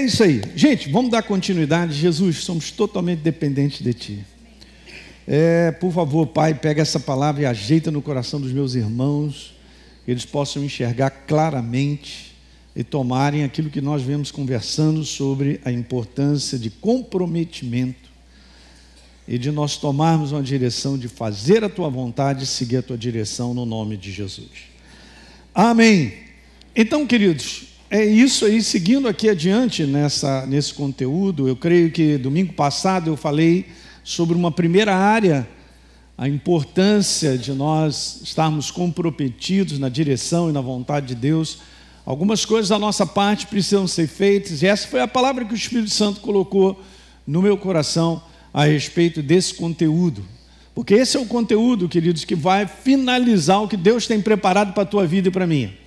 É isso aí. Gente, vamos dar continuidade. Jesus, somos totalmente dependentes de Ti. É, por favor, Pai, pega essa palavra e ajeita no coração dos meus irmãos, que eles possam enxergar claramente e tomarem aquilo que nós vemos conversando sobre a importância de comprometimento e de nós tomarmos uma direção de fazer a tua vontade e seguir a tua direção no nome de Jesus. Amém. Então, queridos, é isso aí, seguindo aqui adiante nessa, nesse conteúdo, eu creio que domingo passado eu falei sobre uma primeira área, a importância de nós estarmos comprometidos na direção e na vontade de Deus. Algumas coisas da nossa parte precisam ser feitas, e essa foi a palavra que o Espírito Santo colocou no meu coração a respeito desse conteúdo. Porque esse é o conteúdo, queridos, que vai finalizar o que Deus tem preparado para a tua vida e para mim. minha.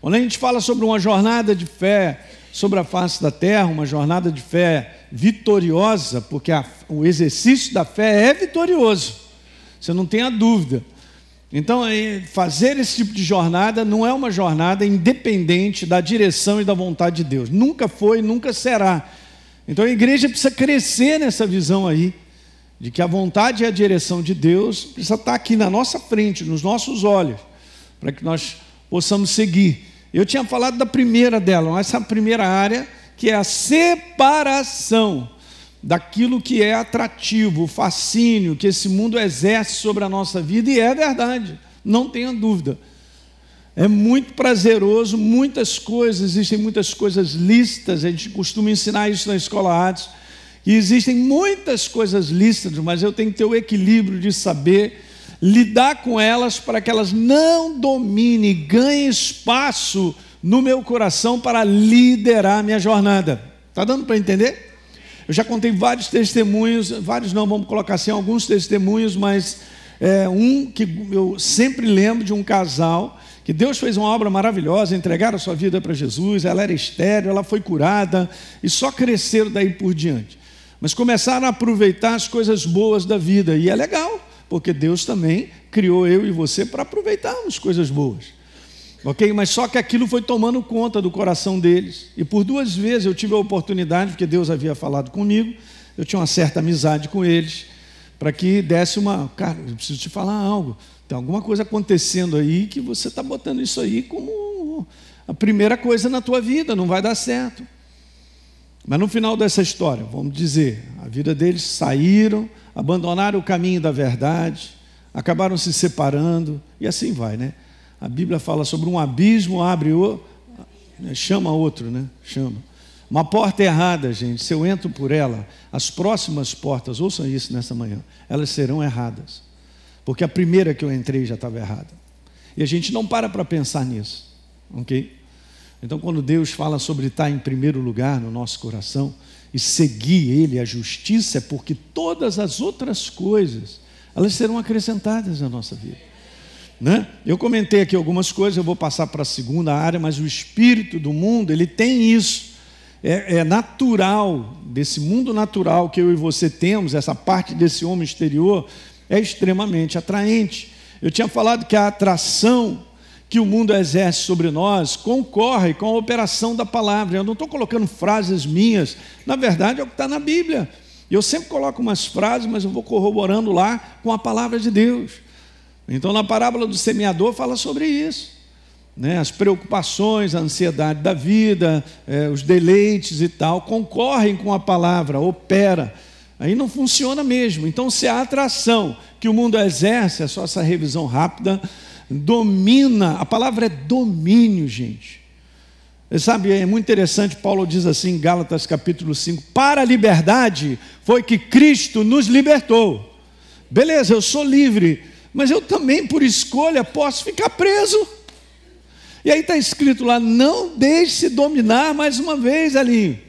Quando a gente fala sobre uma jornada de fé sobre a face da terra, uma jornada de fé vitoriosa, porque a, o exercício da fé é vitorioso, você não tenha dúvida. Então, fazer esse tipo de jornada não é uma jornada independente da direção e da vontade de Deus. Nunca foi, nunca será. Então, a igreja precisa crescer nessa visão aí, de que a vontade e a direção de Deus precisa estar aqui na nossa frente, nos nossos olhos, para que nós possamos seguir. Eu tinha falado da primeira dela, essa primeira área, que é a separação daquilo que é atrativo, o fascínio que esse mundo exerce sobre a nossa vida, e é verdade, não tenha dúvida. É muito prazeroso, muitas coisas, existem muitas coisas lícitas, a gente costuma ensinar isso na escola artes, e existem muitas coisas lícitas, mas eu tenho que ter o equilíbrio de saber lidar com elas para que elas não dominem, ganhem espaço no meu coração para liderar a minha jornada. Está dando para entender? Eu já contei vários testemunhos, vários não, vamos colocar assim, alguns testemunhos, mas é, um que eu sempre lembro de um casal que Deus fez uma obra maravilhosa, entregaram a sua vida para Jesus, ela era estéreo, ela foi curada e só cresceram daí por diante. Mas começaram a aproveitar as coisas boas da vida, e é legal, porque Deus também criou eu e você para aproveitarmos coisas boas. Ok? Mas só que aquilo foi tomando conta do coração deles. E por duas vezes eu tive a oportunidade, porque Deus havia falado comigo, eu tinha uma certa amizade com eles, para que desse uma. Cara, eu preciso te falar algo. Tem alguma coisa acontecendo aí que você está botando isso aí como a primeira coisa na tua vida, não vai dar certo. Mas no final dessa história, vamos dizer, a vida deles saíram, abandonaram o caminho da verdade, acabaram se separando, e assim vai, né? A Bíblia fala sobre um abismo, abre o. Né, chama outro, né? Chama. Uma porta errada, gente, se eu entro por ela, as próximas portas, ouçam isso nessa manhã, elas serão erradas. Porque a primeira que eu entrei já estava errada. E a gente não para para pensar nisso, ok? Então, quando Deus fala sobre estar em primeiro lugar no nosso coração, e seguir ele, a justiça, é porque todas as outras coisas, elas serão acrescentadas na nossa vida. Né? Eu comentei aqui algumas coisas, eu vou passar para a segunda área, mas o espírito do mundo, ele tem isso. É, é, natural, desse mundo natural que eu e você temos, essa parte desse homem exterior, é extremamente atraente. Eu tinha falado que a atração que o mundo exerce sobre nós concorre com a operação da palavra. Eu não estou colocando frases minhas, na verdade é o que está na Bíblia. Eu sempre coloco umas frases, mas eu vou corroborando lá com a palavra de Deus. Então, na parábola do semeador, fala sobre isso. Né? As preocupações, a ansiedade da vida, é, os deleites e tal, concorrem com a palavra, opera. Aí não funciona mesmo. Então, se a atração que o mundo exerce, é só essa revisão rápida, domina, a palavra é domínio, gente. Sabe, é muito interessante, Paulo diz assim em Gálatas capítulo 5: para a liberdade foi que Cristo nos libertou. Beleza, eu sou livre, mas eu também, por escolha, posso ficar preso. E aí está escrito lá: não deixe se dominar mais uma vez, ali.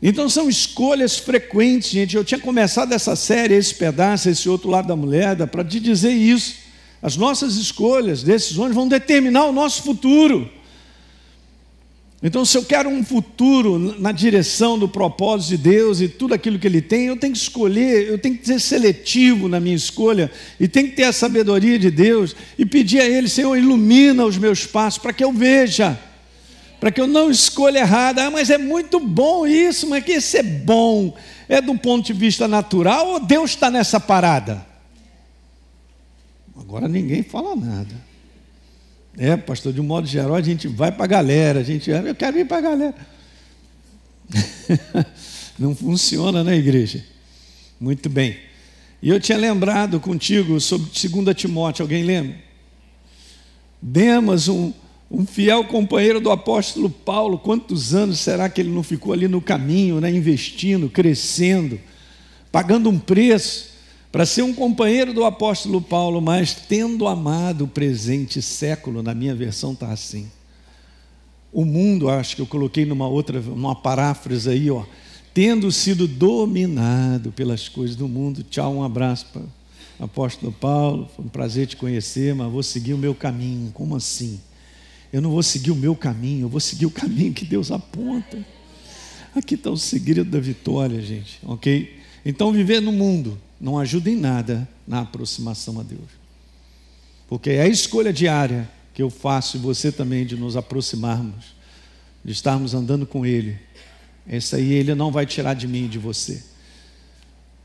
Então são escolhas frequentes, gente. Eu tinha começado essa série, esse pedaço, esse outro lado da mulher, para te dizer isso. As nossas escolhas, decisões vão determinar o nosso futuro. Então, se eu quero um futuro na direção do propósito de Deus e tudo aquilo que Ele tem, eu tenho que escolher, eu tenho que ser seletivo na minha escolha e tenho que ter a sabedoria de Deus e pedir a Ele, Senhor, ilumina os meus passos para que eu veja, para que eu não escolha errado. Ah, mas é muito bom isso, mas que isso é bom? É do ponto de vista natural ou Deus está nessa parada? Agora ninguém fala nada. É, pastor, de um modo geral a gente vai para a galera, a gente, eu quero ir para a galera. Não funciona, né, igreja? Muito bem. E eu tinha lembrado contigo sobre 2 Timóteo, alguém lembra? Demas, um, um fiel companheiro do apóstolo Paulo, quantos anos será que ele não ficou ali no caminho, né, investindo, crescendo, pagando um preço? para ser um companheiro do apóstolo Paulo, mas tendo amado o presente século, na minha versão está assim. O mundo, acho que eu coloquei numa outra, numa paráfrase aí, ó, tendo sido dominado pelas coisas do mundo. Tchau, um abraço para apóstolo Paulo, foi um prazer te conhecer, mas vou seguir o meu caminho. Como assim? Eu não vou seguir o meu caminho, eu vou seguir o caminho que Deus aponta. Aqui está o segredo da vitória, gente, ok? Então, viver no mundo não ajuda em nada na aproximação a Deus. Porque é a escolha diária que eu faço e você também de nos aproximarmos, de estarmos andando com Ele. Essa aí Ele não vai tirar de mim e de você.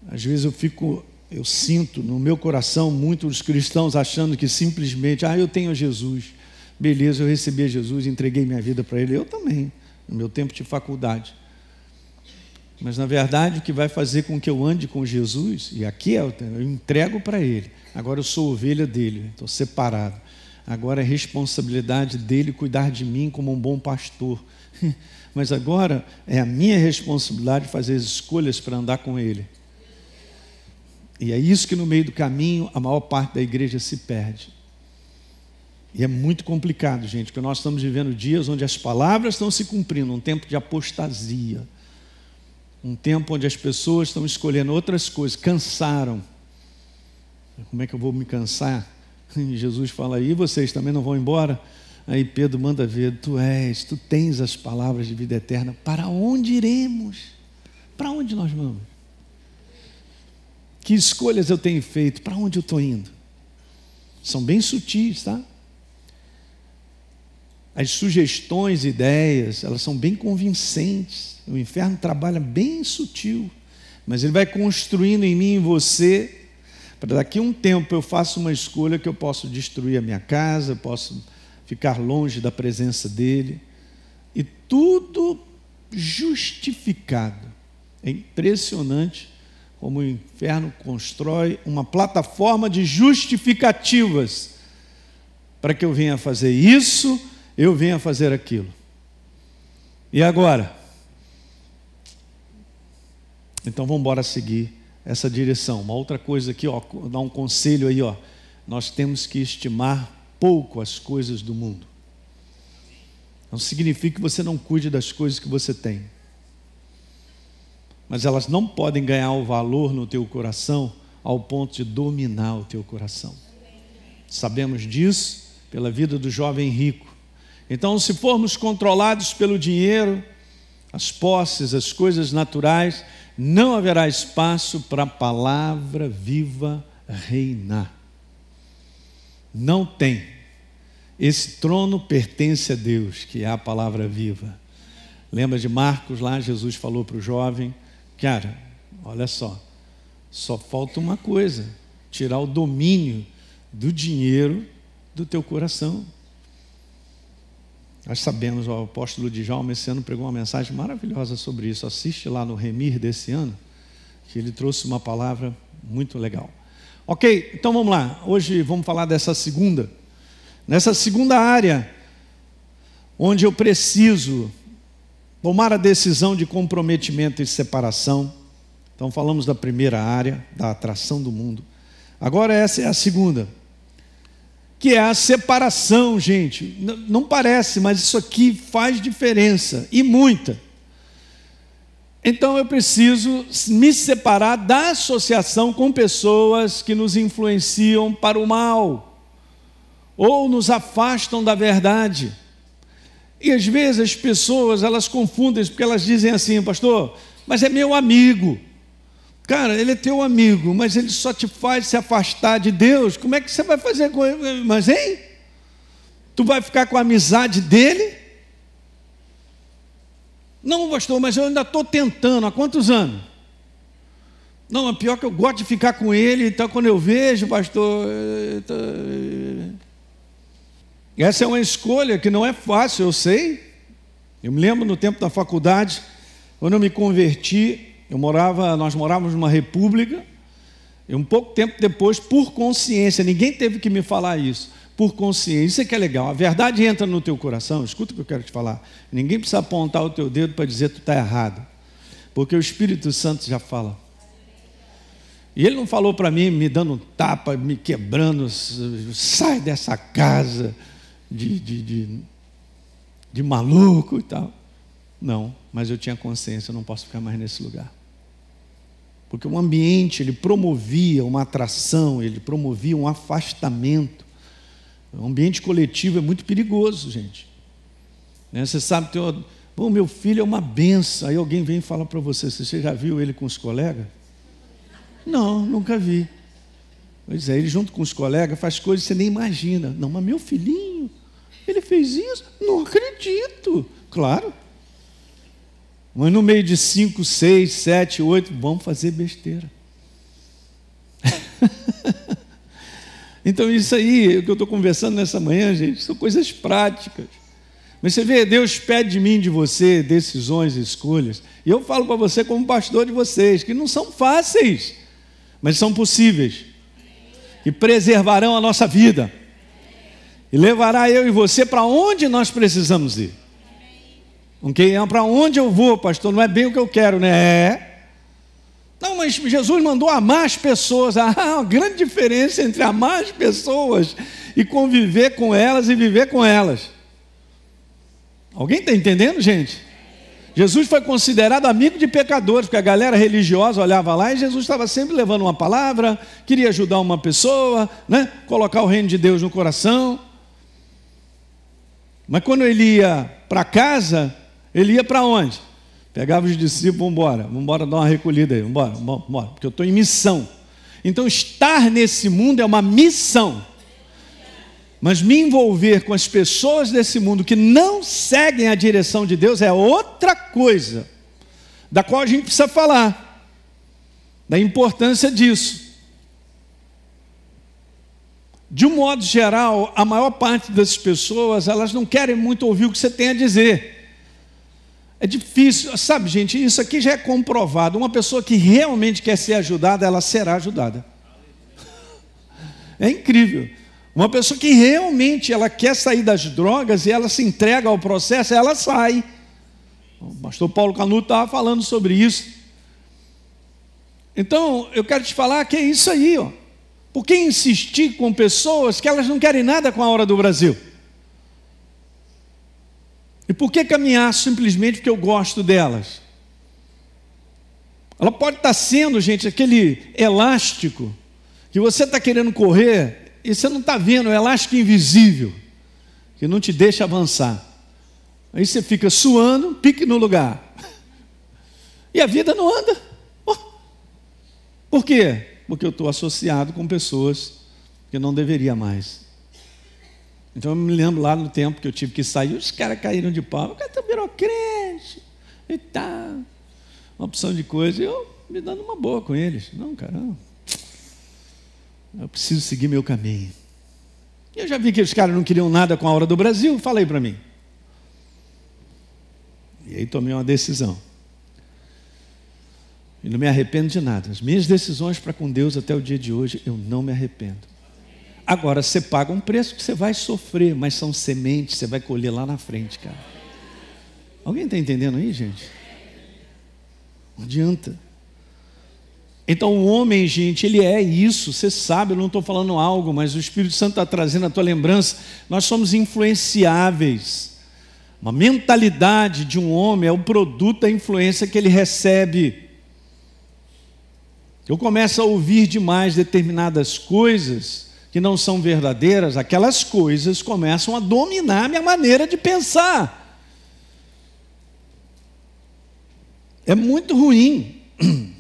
Às vezes eu fico, eu sinto no meu coração muitos cristãos achando que simplesmente, ah, eu tenho Jesus, beleza, eu recebi Jesus, entreguei minha vida para Ele. Eu também, no meu tempo de faculdade. Mas na verdade, o que vai fazer com que eu ande com Jesus, e aqui é eu entrego para Ele, agora eu sou ovelha dele, estou separado. Agora é responsabilidade dele cuidar de mim como um bom pastor. Mas agora é a minha responsabilidade fazer as escolhas para andar com ele. E é isso que no meio do caminho a maior parte da igreja se perde. E é muito complicado, gente, porque nós estamos vivendo dias onde as palavras estão se cumprindo, um tempo de apostasia um tempo onde as pessoas estão escolhendo outras coisas, cansaram. Como é que eu vou me cansar? E Jesus fala: E vocês também não vão embora? Aí Pedro manda ver: Tu és, tu tens as palavras de vida eterna. Para onde iremos? Para onde nós vamos? Que escolhas eu tenho feito? Para onde eu estou indo? São bem sutis, tá? as sugestões, ideias, elas são bem convincentes. O inferno trabalha bem sutil, mas ele vai construindo em mim e em você para daqui a um tempo eu faço uma escolha que eu posso destruir a minha casa, eu posso ficar longe da presença dele. E tudo justificado. É impressionante como o inferno constrói uma plataforma de justificativas para que eu venha fazer isso, eu venho a fazer aquilo. E agora? Então vamos embora seguir essa direção. Uma outra coisa aqui, ó, dar um conselho aí, ó. Nós temos que estimar pouco as coisas do mundo. Não significa que você não cuide das coisas que você tem. Mas elas não podem ganhar o valor no teu coração ao ponto de dominar o teu coração. Sabemos disso pela vida do jovem rico. Então, se formos controlados pelo dinheiro, as posses, as coisas naturais, não haverá espaço para a palavra viva reinar. Não tem. Esse trono pertence a Deus, que é a palavra viva. Lembra de Marcos lá? Jesus falou para o jovem: Cara, olha só, só falta uma coisa: tirar o domínio do dinheiro do teu coração. Nós sabemos, o apóstolo Djalma esse ano pregou uma mensagem maravilhosa sobre isso. Assiste lá no Remir desse ano, que ele trouxe uma palavra muito legal. Ok, então vamos lá. Hoje vamos falar dessa segunda. Nessa segunda área, onde eu preciso tomar a decisão de comprometimento e separação. Então falamos da primeira área, da atração do mundo. Agora essa é a segunda que é a separação, gente. Não parece, mas isso aqui faz diferença e muita. Então eu preciso me separar da associação com pessoas que nos influenciam para o mal ou nos afastam da verdade. E às vezes as pessoas elas confundem porque elas dizem assim, pastor, mas é meu amigo. Cara, ele é teu amigo, mas ele só te faz se afastar de Deus. Como é que você vai fazer com ele? Mas, hein? Tu vai ficar com a amizade dele? Não, pastor, mas eu ainda estou tentando. Há quantos anos? Não, é pior que eu gosto de ficar com ele, então quando eu vejo, pastor. Eh, tô... Eh. Essa é uma escolha que não é fácil, eu sei. Eu me lembro no tempo da faculdade, quando eu me converti, eu morava, nós morávamos numa república, e um pouco tempo depois, por consciência, ninguém teve que me falar isso, por consciência, isso é que é legal, a verdade entra no teu coração, escuta o que eu quero te falar, ninguém precisa apontar o teu dedo para dizer que tu está errado, porque o Espírito Santo já fala. E ele não falou para mim, me dando um tapa, me quebrando, sai dessa casa de, de, de, de maluco e tal. Não, mas eu tinha consciência, eu não posso ficar mais nesse lugar porque o ambiente ele promovia uma atração, ele promovia um afastamento. O ambiente coletivo é muito perigoso, gente. Né? Você sabe, tem uma, Bom, meu filho é uma benção. Aí alguém vem e fala para você, você já viu ele com os colegas? Não, nunca vi. Pois é, ele junto com os colegas faz coisas que você nem imagina. Não, mas meu filhinho, ele fez isso? Não acredito. Claro. Mas no meio de cinco, seis, sete, oito, vamos fazer besteira. então, isso aí, o que eu estou conversando nessa manhã, gente, são coisas práticas. Mas você vê, Deus pede de mim, de você, decisões, escolhas. E eu falo para você, como pastor de vocês, que não são fáceis, mas são possíveis. Que preservarão a nossa vida. E levará eu e você para onde nós precisamos ir. Ok? É para onde eu vou, pastor? Não é bem o que eu quero, né? É. Não, mas Jesus mandou amar as pessoas. a ah, uma grande diferença entre amar as pessoas e conviver com elas e viver com elas. Alguém está entendendo, gente? Jesus foi considerado amigo de pecadores, porque a galera religiosa olhava lá e Jesus estava sempre levando uma palavra, queria ajudar uma pessoa, né? colocar o reino de Deus no coração. Mas quando ele ia para casa, ele ia para onde? Pegava os discípulos, vamos embora, vamos embora dar uma recolhida aí, vamos embora, vamos embora, porque eu estou em missão. Então, estar nesse mundo é uma missão. Mas me envolver com as pessoas desse mundo que não seguem a direção de Deus é outra coisa, da qual a gente precisa falar, da importância disso. De um modo geral, a maior parte das pessoas, elas não querem muito ouvir o que você tem a dizer. É difícil, sabe, gente, isso aqui já é comprovado. Uma pessoa que realmente quer ser ajudada, ela será ajudada. É incrível. Uma pessoa que realmente ela quer sair das drogas e ela se entrega ao processo, ela sai. O pastor Paulo Canuto estava falando sobre isso. Então, eu quero te falar que é isso aí, ó. Por que insistir com pessoas que elas não querem nada com a hora do Brasil? E por que caminhar simplesmente porque eu gosto delas? Ela pode estar sendo, gente, aquele elástico que você está querendo correr e você não está vendo, é um elástico invisível, que não te deixa avançar. Aí você fica suando, pique no lugar. E a vida não anda. Oh. Por quê? Porque eu estou associado com pessoas que não deveria mais. Então eu me lembro lá no tempo que eu tive que sair, os caras caíram de pau. O cara tá virou crente e tal. Uma opção de coisa. E eu me dando uma boa com eles. Não, cara, Eu preciso seguir meu caminho. E eu já vi que os caras não queriam nada com a hora do Brasil. Falei para mim. E aí tomei uma decisão. E não me arrependo de nada. As minhas decisões para com Deus até o dia de hoje, eu não me arrependo. Agora, você paga um preço que você vai sofrer, mas são sementes, você vai colher lá na frente, cara. Alguém está entendendo aí, gente? Não adianta. Então, o homem, gente, ele é isso, você sabe, eu não estou falando algo, mas o Espírito Santo está trazendo a tua lembrança. Nós somos influenciáveis. Uma mentalidade de um homem é o produto da influência que ele recebe. Eu começo a ouvir demais determinadas coisas que não são verdadeiras, aquelas coisas começam a dominar minha maneira de pensar. É muito ruim.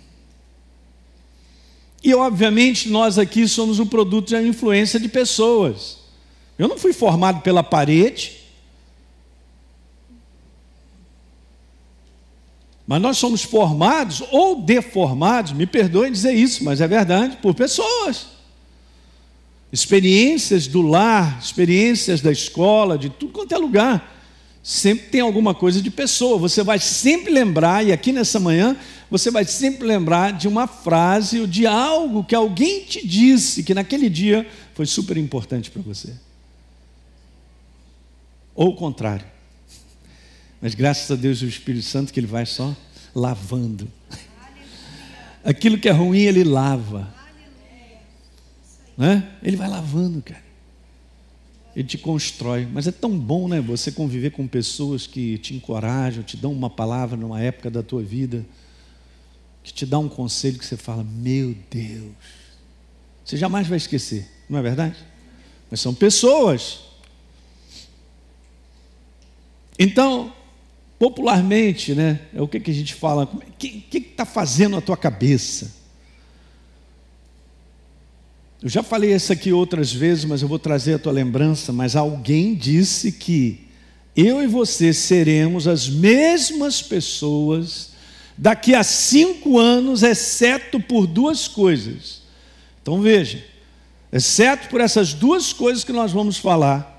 E obviamente nós aqui somos o produto da influência de pessoas. Eu não fui formado pela parede, Mas nós somos formados ou deformados, me perdoem dizer isso, mas é verdade, por pessoas experiências do lar, experiências da escola, de tudo quanto é lugar. Sempre tem alguma coisa de pessoa. Você vai sempre lembrar, e aqui nessa manhã, você vai sempre lembrar de uma frase ou de algo que alguém te disse que naquele dia foi super importante para você. Ou o contrário. Mas graças a Deus e o Espírito Santo que ele vai só lavando. Aquilo que é ruim, ele lava né? Ele vai lavando, cara. Ele te constrói. Mas é tão bom, né? Você conviver com pessoas que te encorajam, te dão uma palavra numa época da tua vida, que te dá um conselho que você fala: Meu Deus, você jamais vai esquecer, não é verdade? Mas são pessoas. Então, popularmente, né? É o que, que a gente fala: O é, que está fazendo a tua cabeça? Eu já falei isso aqui outras vezes, mas eu vou trazer a tua lembrança. Mas alguém disse que eu e você seremos as mesmas pessoas daqui a cinco anos, exceto por duas coisas. Então veja, exceto por essas duas coisas que nós vamos falar,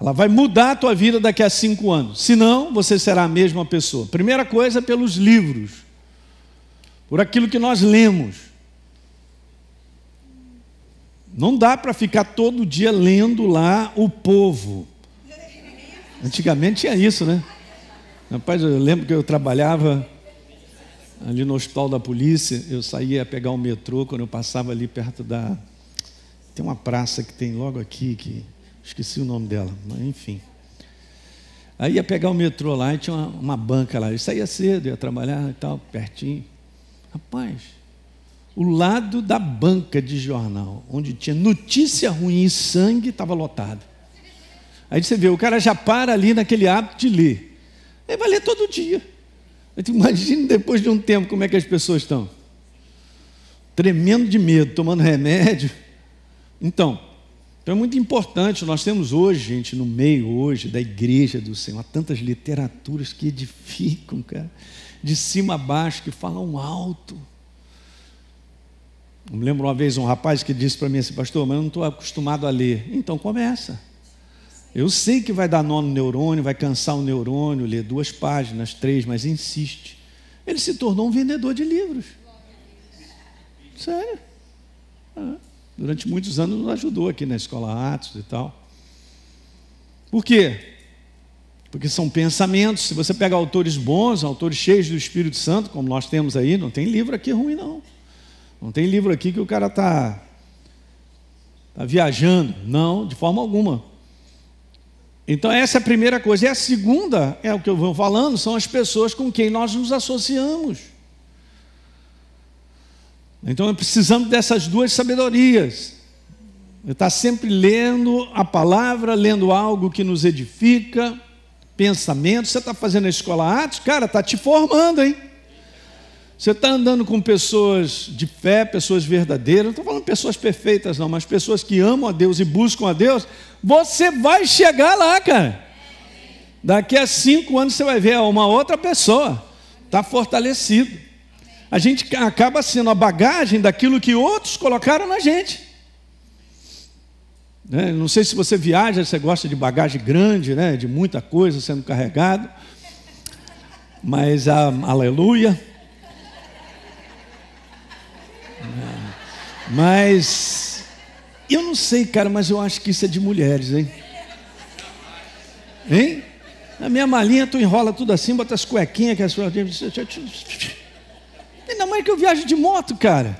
ela vai mudar a tua vida daqui a cinco anos. Senão, você será a mesma pessoa. Primeira coisa, pelos livros, por aquilo que nós lemos. Não dá para ficar todo dia lendo lá o povo. Antigamente tinha isso, né? Rapaz, eu lembro que eu trabalhava ali no hospital da polícia, eu saía pegar o metrô quando eu passava ali perto da. Tem uma praça que tem logo aqui, que esqueci o nome dela, mas enfim. Aí ia pegar o metrô lá e tinha uma, uma banca lá. Eu saía cedo, ia trabalhar e tal, pertinho. Rapaz, o lado da banca de jornal, onde tinha notícia ruim e sangue, estava lotado. Aí você vê, o cara já para ali naquele hábito de ler. Ele vai ler todo dia. Imagina depois de um tempo como é que as pessoas estão. Tremendo de medo, tomando remédio. Então, então é muito importante, nós temos hoje, gente, no meio hoje da igreja do Senhor, tantas literaturas que edificam, cara, de cima a baixo, que falam alto. Eu me lembro uma vez um rapaz que disse para mim assim, pastor, mas eu não estou acostumado a ler. Então começa. Eu sei que vai dar nó no neurônio, vai cansar o neurônio, ler duas páginas, três, mas insiste. Ele se tornou um vendedor de livros. Sério. Ah, durante muitos anos nos ajudou aqui na escola Atos e tal. Por quê? Porque são pensamentos. Se você pega autores bons, autores cheios do Espírito Santo, como nós temos aí, não tem livro aqui ruim, não. Não tem livro aqui que o cara está tá viajando. Não, de forma alguma. Então, essa é a primeira coisa. E a segunda, é o que eu vou falando, são as pessoas com quem nós nos associamos. Então, precisamos dessas duas sabedorias. estou tá sempre lendo a palavra, lendo algo que nos edifica, pensamento. Você está fazendo a escola Atos, cara, está te formando, hein? Você está andando com pessoas de fé, pessoas verdadeiras, não estou falando pessoas perfeitas, não, mas pessoas que amam a Deus e buscam a Deus, você vai chegar lá, cara. Daqui a cinco anos você vai ver é uma outra pessoa, está fortalecido. A gente acaba sendo a bagagem daquilo que outros colocaram na gente. Né? Não sei se você viaja, você gosta de bagagem grande, né? de muita coisa sendo carregado, mas a, aleluia. É. Mas eu não sei, cara, mas eu acho que isso é de mulheres, hein? Hein? Na minha malinha tu enrola tudo assim, bota as cuequinhas que as cuequinhas. Ainda mais que eu viajo de moto, cara.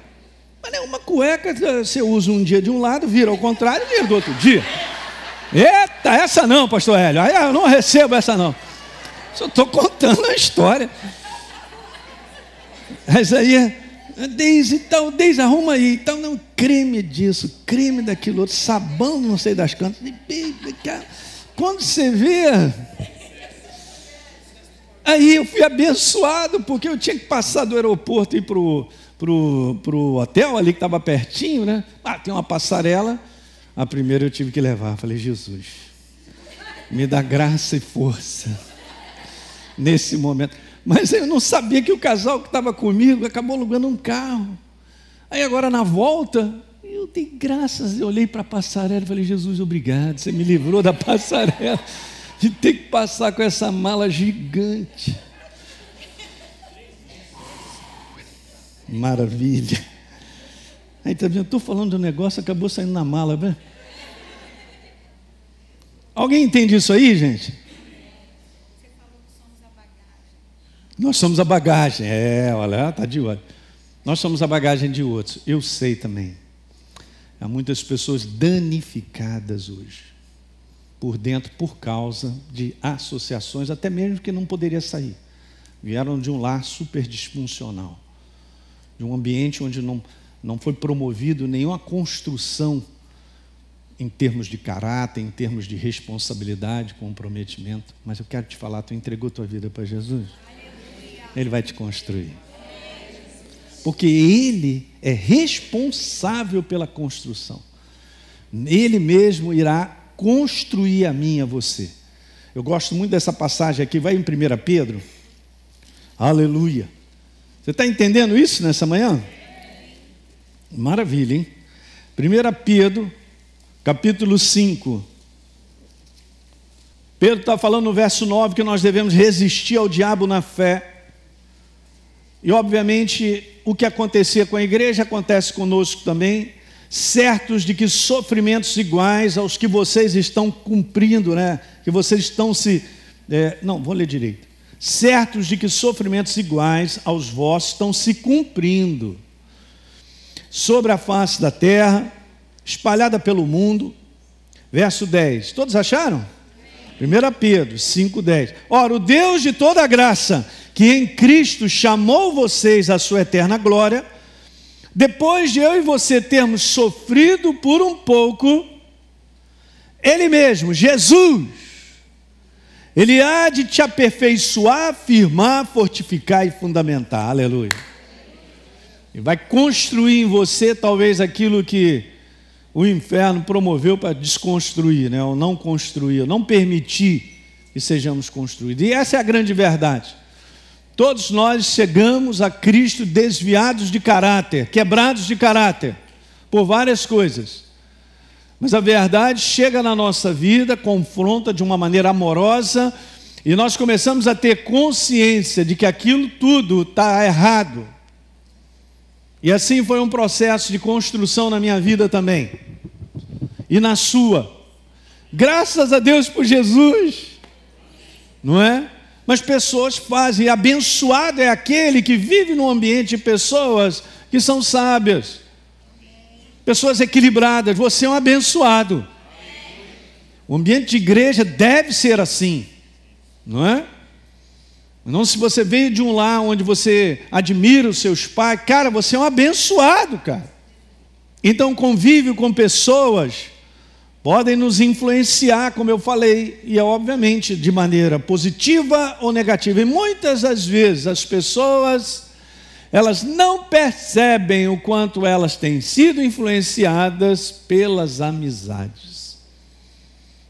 Mas é uma cueca você usa um dia de um lado, vira ao contrário e vira do outro dia. Eita, essa não, pastor Hélio. Eu não recebo essa não. Só estou contando a história. Mas aí Deise, então, Deise, arruma aí. Então, não, creme disso, creme daquilo outro, sabão, não sei das quantas. Quando você vê. Aí eu fui abençoado, porque eu tinha que passar do aeroporto e ir para o hotel ali que estava pertinho, né? Ah, tem uma passarela. A primeira eu tive que levar. Falei, Jesus, me dá graça e força nesse momento. Mas eu não sabia que o casal que estava comigo acabou alugando um carro. Aí agora na volta, eu dei graças, eu olhei para a passarela e falei, Jesus, obrigado, você me livrou da passarela, de ter que passar com essa mala gigante. Maravilha. Aí também vendo, estou falando do negócio, acabou saindo na mala. Né? Alguém entende isso aí, gente? Nós somos a bagagem. É, olha, tá de olho. Nós somos a bagagem de outros. Eu sei também. Há muitas pessoas danificadas hoje, por dentro, por causa de associações, até mesmo que não poderia sair. Vieram de um lar super disfuncional, de um ambiente onde não, não foi promovido nenhuma construção em termos de caráter, em termos de responsabilidade, comprometimento. Mas eu quero te falar, tu entregou tua vida para Jesus? Ele vai te construir. Porque Ele é responsável pela construção. Ele mesmo irá construir a mim e a você. Eu gosto muito dessa passagem aqui, vai em 1 Pedro. Aleluia. Você está entendendo isso nessa manhã? Maravilha, hein? 1 Pedro, capítulo 5. Pedro está falando no verso 9 que nós devemos resistir ao diabo na fé e obviamente, o que acontecia com a igreja acontece conosco também, certos de que sofrimentos iguais aos que vocês estão cumprindo, né? Que vocês estão se. É, não, vou ler direito. Certos de que sofrimentos iguais aos vossos estão se cumprindo sobre a face da terra, espalhada pelo mundo. Verso 10. Todos acharam? 1 Pedro 10. Ora, o Deus de toda graça, que em Cristo chamou vocês à sua eterna glória, depois de eu e você termos sofrido por um pouco, Ele mesmo, Jesus, Ele há de te aperfeiçoar, afirmar, fortificar e fundamentar. Aleluia. E vai construir em você talvez aquilo que o inferno promoveu para desconstruir, né? ou não construir, ou não permitir que sejamos construídos. E essa é a grande verdade. Todos nós chegamos a Cristo desviados de caráter, quebrados de caráter, por várias coisas. Mas a verdade chega na nossa vida, confronta de uma maneira amorosa, e nós começamos a ter consciência de que aquilo tudo está errado. E assim foi um processo de construção na minha vida também, e na sua. Graças a Deus por Jesus, não é? mas pessoas fazem. Abençoado é aquele que vive num ambiente de pessoas que são sábias, pessoas equilibradas. Você é um abençoado. O ambiente de igreja deve ser assim, não é? Não se você veio de um lar onde você admira os seus pais, cara, você é um abençoado, cara. Então convive com pessoas podem nos influenciar, como eu falei, e é obviamente de maneira positiva ou negativa. E muitas das vezes as pessoas elas não percebem o quanto elas têm sido influenciadas pelas amizades.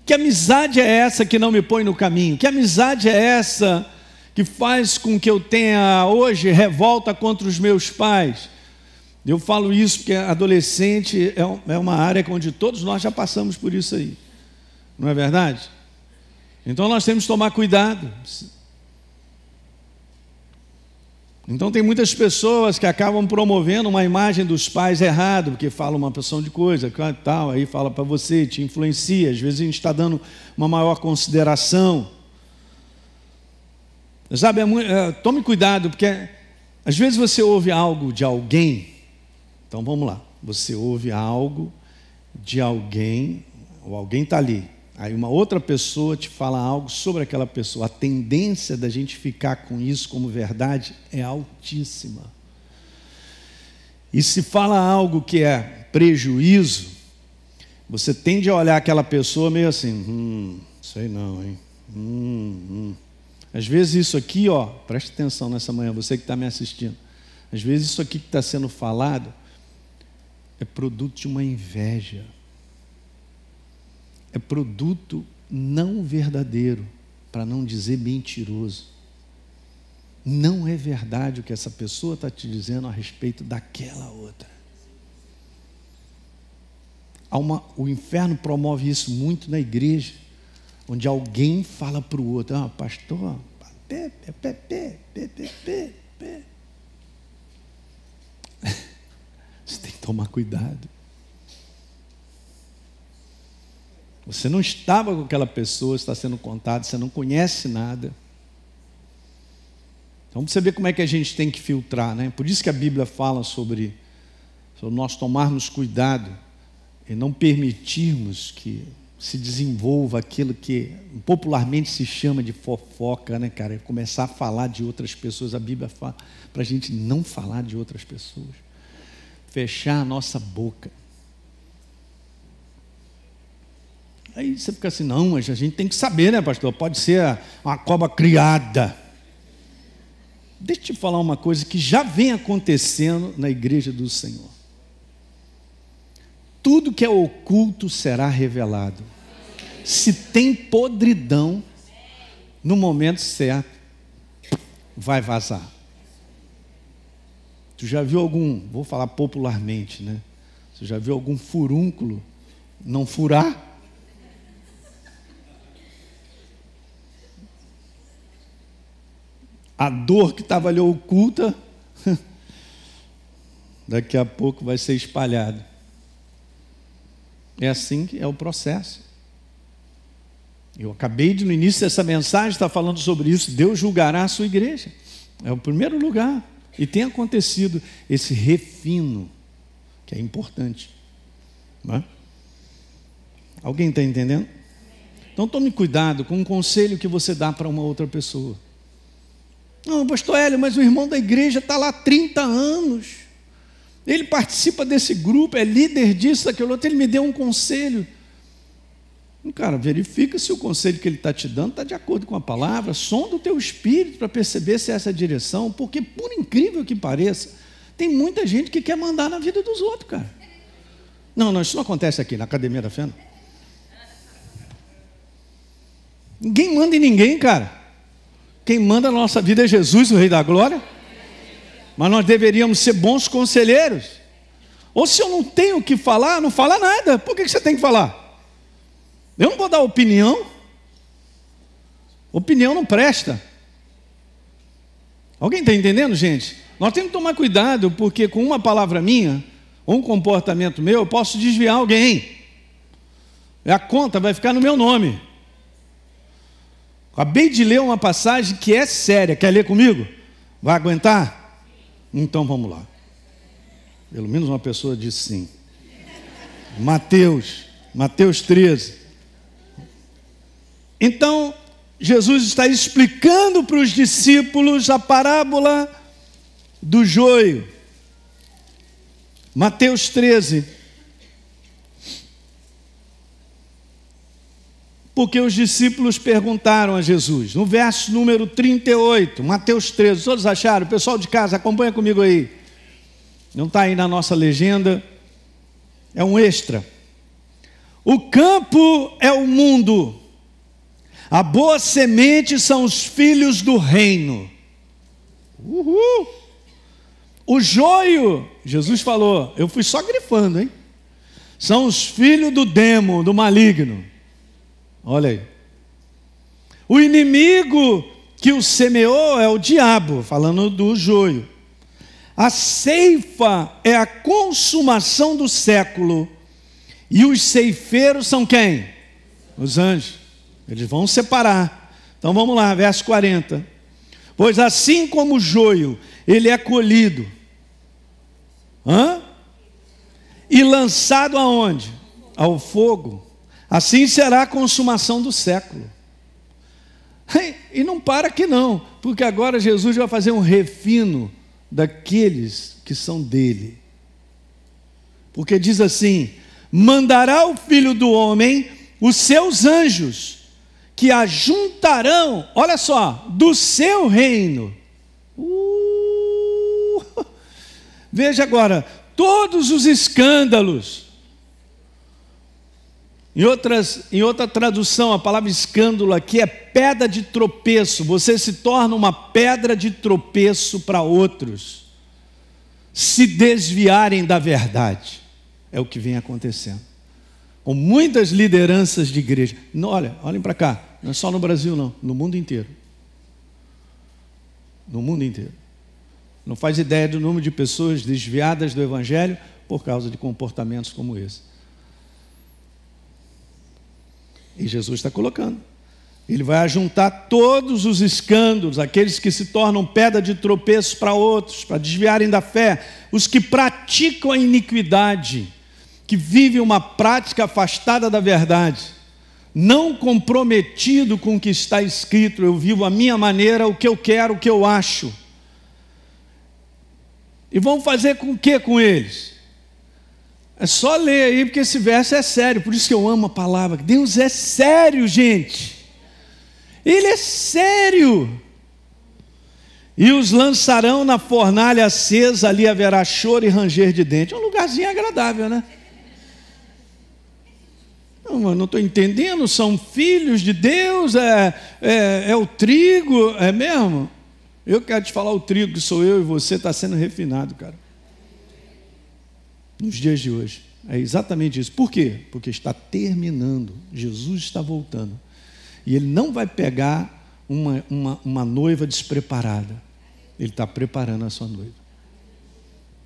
Que amizade é essa que não me põe no caminho? Que amizade é essa que faz com que eu tenha hoje revolta contra os meus pais? Eu falo isso porque adolescente é, é uma área onde todos nós já passamos por isso aí, não é verdade? Então nós temos que tomar cuidado. Então tem muitas pessoas que acabam promovendo uma imagem dos pais errado porque fala uma porção de coisa, tal, aí fala para você, te influencia. Às vezes a gente está dando uma maior consideração. Sabe, é é, tome cuidado, porque às vezes você ouve algo de alguém então vamos lá. Você ouve algo de alguém, ou alguém está ali. Aí uma outra pessoa te fala algo sobre aquela pessoa. A tendência da gente ficar com isso como verdade é altíssima. E se fala algo que é prejuízo, você tende a olhar aquela pessoa meio assim, hum, sei não, hein? Hum, hum. Às vezes isso aqui, ó, preste atenção nessa manhã, você que está me assistindo. Às vezes isso aqui que está sendo falado é produto de uma inveja, é produto não verdadeiro, para não dizer mentiroso. Não é verdade o que essa pessoa está te dizendo a respeito daquela outra. Uma, o inferno promove isso muito na igreja, onde alguém fala para o outro: ah, pastor, pé, pé, pé, pé, pé, pé, pé. Você tem que tomar cuidado. Você não estava com aquela pessoa, está sendo contado, você não conhece nada. Então você vê como é que a gente tem que filtrar, né? Por isso que a Bíblia fala sobre, sobre nós tomarmos cuidado e não permitirmos que se desenvolva aquilo que popularmente se chama de fofoca, né, cara? É começar a falar de outras pessoas. A Bíblia fala para a gente não falar de outras pessoas fechar a nossa boca. Aí você fica assim, não, mas a gente tem que saber, né, pastor? Pode ser uma cobra criada. Deixa eu te falar uma coisa que já vem acontecendo na igreja do Senhor. Tudo que é oculto será revelado. Se tem podridão, no momento certo, vai vazar. Tu já viu algum, vou falar popularmente, né? Você já viu algum furúnculo não furar? A dor que estava ali oculta, daqui a pouco vai ser espalhada. É assim que é o processo. Eu acabei de, no início dessa mensagem, estar falando sobre isso. Deus julgará a sua igreja. É o primeiro lugar. E tem acontecido esse refino, que é importante. É? Alguém está entendendo? Então tome cuidado com o conselho que você dá para uma outra pessoa. Não, pastor Hélio, mas o irmão da igreja está lá há 30 anos. Ele participa desse grupo, é líder disso, daquilo outro, ele me deu um conselho. Cara, verifica se o conselho que ele está te dando está de acordo com a palavra, sonda o teu espírito para perceber se é essa direção, porque, por incrível que pareça, tem muita gente que quer mandar na vida dos outros, cara. Não, não, isso não acontece aqui, na Academia da Fé, Ninguém manda em ninguém, cara. Quem manda na nossa vida é Jesus, o Rei da Glória. Mas nós deveríamos ser bons conselheiros. Ou se eu não tenho o que falar, não fala nada. Por que você tem que falar? Eu não vou dar opinião. Opinião não presta. Alguém está entendendo, gente? Nós temos que tomar cuidado, porque com uma palavra minha, ou um comportamento meu, eu posso desviar alguém. A conta vai ficar no meu nome. Acabei de ler uma passagem que é séria. Quer ler comigo? Vai aguentar? Então vamos lá. Pelo menos uma pessoa disse sim. Mateus, Mateus 13. Então, Jesus está explicando para os discípulos a parábola do joio. Mateus 13. Porque os discípulos perguntaram a Jesus, no verso número 38, Mateus 13, todos acharam? pessoal de casa, acompanha comigo aí. Não está aí na nossa legenda, é um extra. O campo é o mundo a boa semente são os filhos do reino. Uhul! O joio, Jesus falou, eu fui só grifando, hein? São os filhos do demo, do maligno. Olha aí. O inimigo que o semeou é o diabo, falando do joio. A ceifa é a consumação do século. E os ceifeiros são quem? Os anjos. Eles vão separar. Então vamos lá, verso 40. Pois assim como o joio, ele é colhido. Hã? E lançado aonde? Ao fogo. Assim será a consumação do século. E não para aqui não, porque agora Jesus vai fazer um refino daqueles que são dele. Porque diz assim: mandará o filho do homem os seus anjos que ajuntarão, olha só, do seu reino. Uh, veja agora, todos os escândalos. Em, outras, em outra tradução, a palavra escândalo aqui é pedra de tropeço. Você se torna uma pedra de tropeço para outros se desviarem da verdade. É o que vem acontecendo. Com muitas lideranças de igreja. Olha, olhem para cá não é só no Brasil, não, no mundo inteiro. No mundo inteiro. Não faz ideia do número de pessoas desviadas do Evangelho por causa de comportamentos como esse. E Jesus está colocando. Ele vai ajuntar todos os escândalos, aqueles que se tornam pedra de tropeço para outros, para desviarem da fé, os que praticam a iniquidade, que vivem uma prática afastada da verdade não comprometido com o que está escrito, eu vivo a minha maneira, o que eu quero, o que eu acho. E vão fazer com o que com eles? É só ler aí, porque esse verso é sério, por isso que eu amo a palavra. Deus é sério, gente. Ele é sério. E os lançarão na fornalha acesa, ali haverá choro e ranger de dente. É um lugarzinho agradável, né? Não, não estou entendendo, são filhos de Deus, é, é, é o trigo, é mesmo? Eu quero te falar o trigo que sou eu e você está sendo refinado, cara. Nos dias de hoje. É exatamente isso. Por quê? Porque está terminando. Jesus está voltando. E ele não vai pegar uma, uma, uma noiva despreparada. Ele está preparando a sua noiva.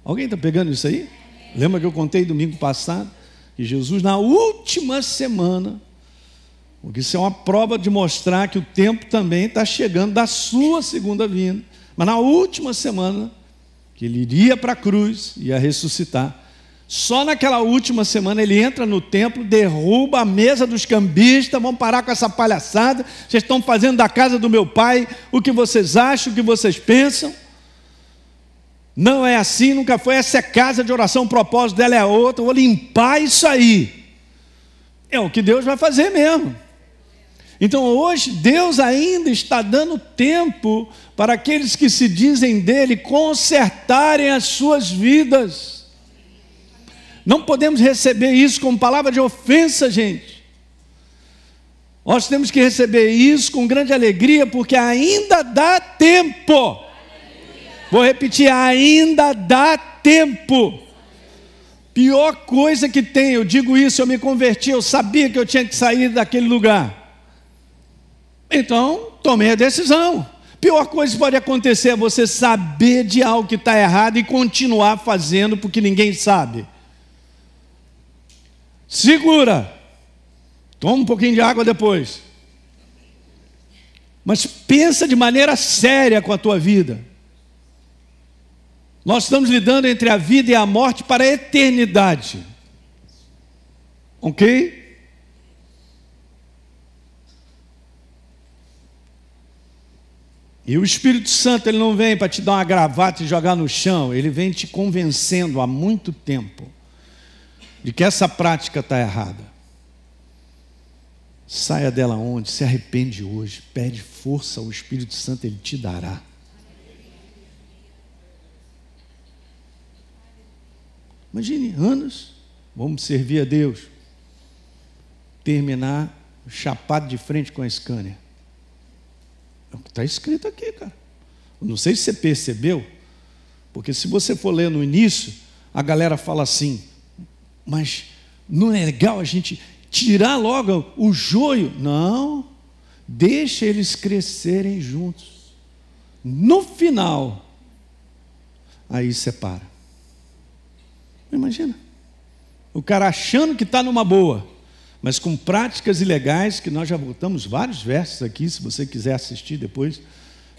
Alguém está pegando isso aí? Lembra que eu contei domingo passado? que Jesus, na última semana, porque isso é uma prova de mostrar que o tempo também está chegando da sua segunda vinda, mas na última semana, que ele iria para a cruz, ia ressuscitar. Só naquela última semana ele entra no templo, derruba a mesa dos cambistas, vão parar com essa palhaçada, vocês estão fazendo da casa do meu pai o que vocês acham, o que vocês pensam. Não é assim, nunca foi. Essa é casa de oração, o propósito dela é outra. Eu vou limpar isso aí. É o que Deus vai fazer mesmo. Então hoje Deus ainda está dando tempo para aqueles que se dizem dele consertarem as suas vidas. Não podemos receber isso como palavra de ofensa, gente. Nós temos que receber isso com grande alegria, porque ainda dá tempo. Vou repetir, ainda dá tempo. Pior coisa que tem, eu digo isso, eu me converti, eu sabia que eu tinha que sair daquele lugar. Então, tomei a decisão. Pior coisa que pode acontecer é você saber de algo que está errado e continuar fazendo porque ninguém sabe. Segura. Toma um pouquinho de água depois. Mas pensa de maneira séria com a tua vida. Nós estamos lidando entre a vida e a morte para a eternidade. Ok? E o Espírito Santo ele não vem para te dar uma gravata e jogar no chão, ele vem te convencendo há muito tempo de que essa prática está errada. Saia dela onde, se arrepende hoje, pede força ao Espírito Santo, ele te dará. Imagine, anos, vamos servir a Deus. Terminar chapado de frente com a Scania. É o que está escrito aqui, cara. Eu não sei se você percebeu, porque se você for ler no início, a galera fala assim, mas não é legal a gente tirar logo o joio? Não, deixa eles crescerem juntos. No final, aí separa. Imagina. O cara achando que está numa boa, mas com práticas ilegais, que nós já voltamos vários versos aqui, se você quiser assistir depois,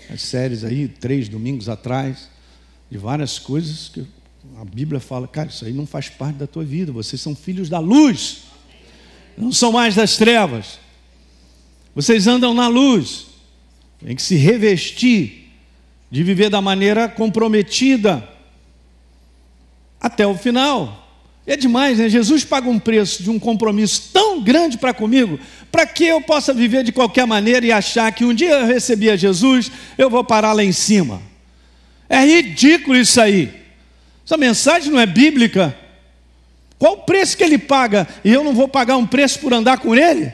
as séries aí, três domingos atrás, de várias coisas que a Bíblia fala, cara, isso aí não faz parte da tua vida, vocês são filhos da luz, não são mais das trevas, vocês andam na luz, tem que se revestir de viver da maneira comprometida, até o final. É demais, né? Jesus paga um preço de um compromisso tão grande para comigo, para que eu possa viver de qualquer maneira e achar que um dia eu recebi a Jesus, eu vou parar lá em cima. É ridículo isso aí. Essa mensagem não é bíblica. Qual o preço que ele paga? E eu não vou pagar um preço por andar com ele?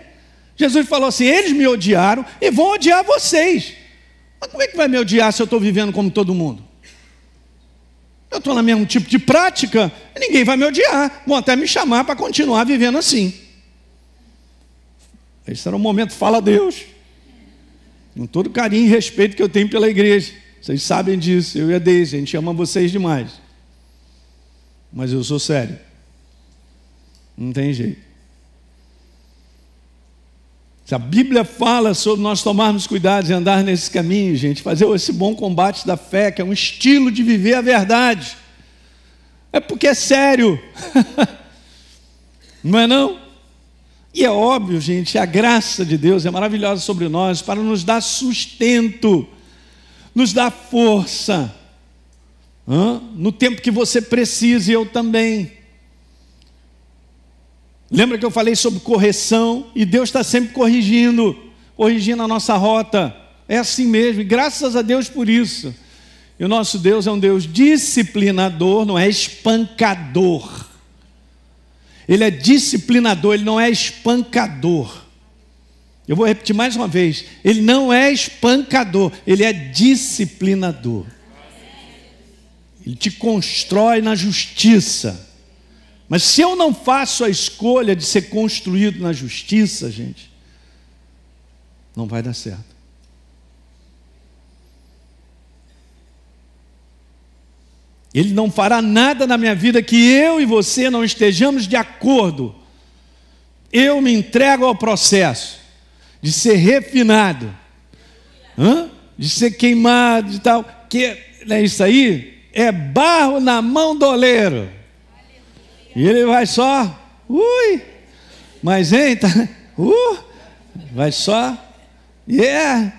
Jesus falou assim: eles me odiaram e vão odiar vocês. Mas como é que vai me odiar se eu estou vivendo como todo mundo? Eu estou no mesmo tipo de prática, ninguém vai me odiar, vão até me chamar para continuar vivendo assim. Esse era o momento, fala a Deus. Com todo carinho e respeito que eu tenho pela igreja. Vocês sabem disso, eu e a Deise, a gente ama vocês demais. Mas eu sou sério. Não tem jeito. Se a Bíblia fala sobre nós tomarmos cuidado e andar nesse caminho, gente, fazer esse bom combate da fé, que é um estilo de viver a verdade. É porque é sério. não é não? E é óbvio, gente, a graça de Deus é maravilhosa sobre nós para nos dar sustento, nos dar força. Hã? No tempo que você precisa, e eu também. Lembra que eu falei sobre correção? E Deus está sempre corrigindo, corrigindo a nossa rota. É assim mesmo, e graças a Deus por isso. E o nosso Deus é um Deus disciplinador, não é espancador. Ele é disciplinador, ele não é espancador. Eu vou repetir mais uma vez: ele não é espancador, ele é disciplinador. Ele te constrói na justiça. Mas se eu não faço a escolha de ser construído na justiça, gente, não vai dar certo. Ele não fará nada na minha vida que eu e você não estejamos de acordo. Eu me entrego ao processo de ser refinado, Hã? de ser queimado e tal. Que é isso aí? É barro na mão do oleiro. E ele vai só, ui, mas eita, né? uh, vai só, yeah,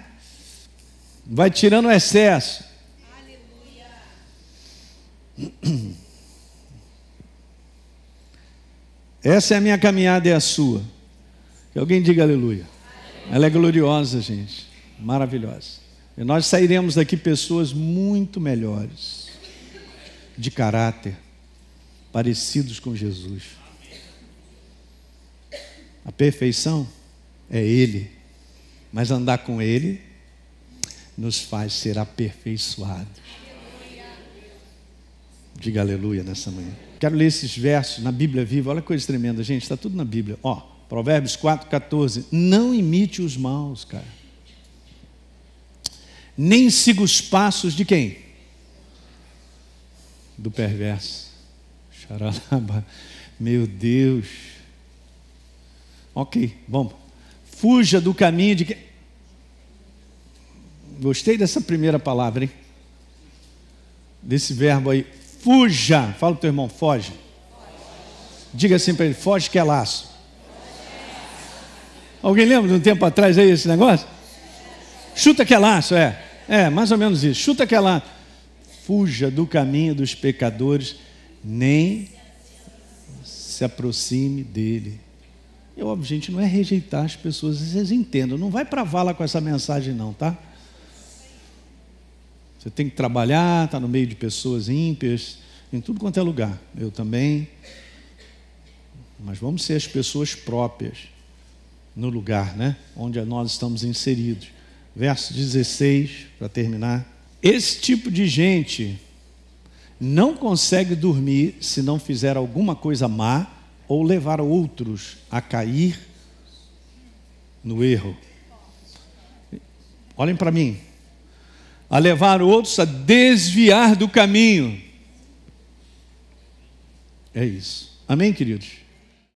vai tirando o excesso. Aleluia. Essa é a minha caminhada e é a sua. Que alguém diga aleluia. aleluia. Ela é gloriosa, gente, maravilhosa. E nós sairemos daqui pessoas muito melhores, de caráter parecidos com Jesus. A perfeição é Ele, mas andar com Ele nos faz ser aperfeiçoados. Diga aleluia nessa manhã. Quero ler esses versos na Bíblia viva. Olha que coisa tremenda, gente. Está tudo na Bíblia. Ó, Provérbios 14. Não imite os maus, cara. Nem siga os passos de quem? Do perverso. Meu Deus. Ok, bom. Fuja do caminho de que. Gostei dessa primeira palavra, hein? Desse verbo aí. Fuja. Fala o teu irmão, foge. Diga assim para ele: foge que é laço. Alguém lembra de um tempo atrás aí esse negócio? Chuta que é laço, é. É, mais ou menos isso. Chuta que é laço. Fuja do caminho dos pecadores nem se aproxime dele. Eu, é óbvio, gente, não é rejeitar as pessoas, vocês entendam. Não vai para vala com essa mensagem, não, tá? Você tem que trabalhar, está no meio de pessoas ímpias, em tudo quanto é lugar. Eu também. Mas vamos ser as pessoas próprias no lugar, né? Onde nós estamos inseridos. Verso 16, para terminar. Esse tipo de gente não consegue dormir se não fizer alguma coisa má ou levar outros a cair no erro. Olhem para mim. A levar outros a desviar do caminho. É isso. Amém, queridos?